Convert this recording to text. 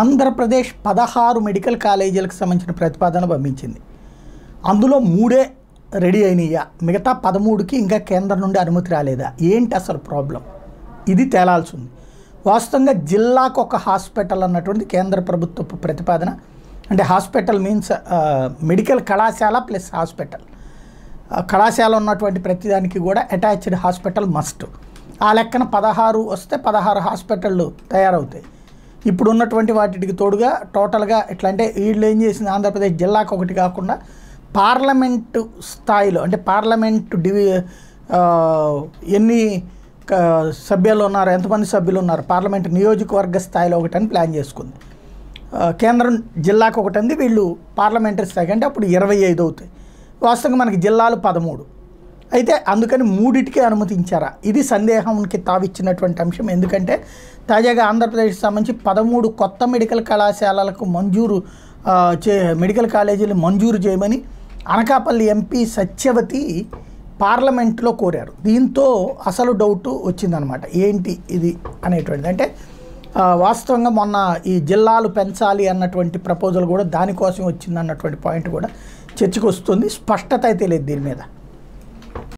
ఆంధ్రప్రదేశ్ పదహారు మెడికల్ కాలేజీలకు సంబంధించిన ప్రతిపాదన పంపించింది అందులో మూడే రెడీ అయినాయా మిగతా పదమూడుకి ఇంకా కేంద్రం నుండి అనుమతి రాలేదా ఏంటి అసలు ప్రాబ్లం ఇది తేలాల్సి ఉంది వాస్తవంగా జిల్లాకు ఒక హాస్పిటల్ అన్నటువంటి కేంద్ర ప్రభుత్వ ప్రతిపాదన అంటే హాస్పిటల్ మీన్స్ మెడికల్ కళాశాల ప్లస్ హాస్పిటల్ కళాశాల ఉన్నటువంటి ప్రతిదానికి కూడా అటాచ్డ్ హాస్పిటల్ మస్ట్ ఆ లెక్కన పదహారు వస్తే పదహారు హాస్పిటళ్ళు తయారవుతాయి ఇప్పుడు ఉన్నటువంటి వాటికి తోడుగా టోటల్గా ఎట్లా అంటే వీళ్ళు ఏం చేసింది ఆంధ్రప్రదేశ్ జిల్లాకు ఒకటి కాకుండా పార్లమెంటు స్థాయిలో అంటే పార్లమెంటు డివి ఎన్ని సభ్యులు ఉన్నారు ఎంతమంది సభ్యులు ఉన్నారు పార్లమెంట్ నియోజకవర్గ స్థాయిలో ఒకటని ప్లాన్ చేసుకుంది కేంద్రం జిల్లాకు ఒకటి అంది వీళ్ళు పార్లమెంటరీ స్థాయి అంటే అప్పుడు ఇరవై ఐదు అవుతాయి వాస్తవంగా మనకి జిల్లాలు పదమూడు అయితే అందుకని మూడిటికే అనుమతించారా ఇది సందేహంకి తావిచ్చినటువంటి అంశం ఎందుకంటే తాజాగా ఆంధ్రప్రదేశ్ సంబంధించి పదమూడు కొత్త మెడికల్ కళాశాలలకు మంజూరు చే మెడికల్ కాలేజీలు మంజూరు చేయమని అనకాపల్లి ఎంపీ సత్యవతి పార్లమెంట్లో కోరారు దీంతో అసలు డౌట్ వచ్చిందనమాట ఏంటి ఇది అనేటువంటిది అంటే వాస్తవంగా మొన్న ఈ జిల్లాలు పెంచాలి అన్నటువంటి ప్రపోజల్ కూడా దానికోసం వచ్చిందన్నటువంటి పాయింట్ కూడా చర్చకు వస్తుంది స్పష్టత అయితే లేదు దీని మీద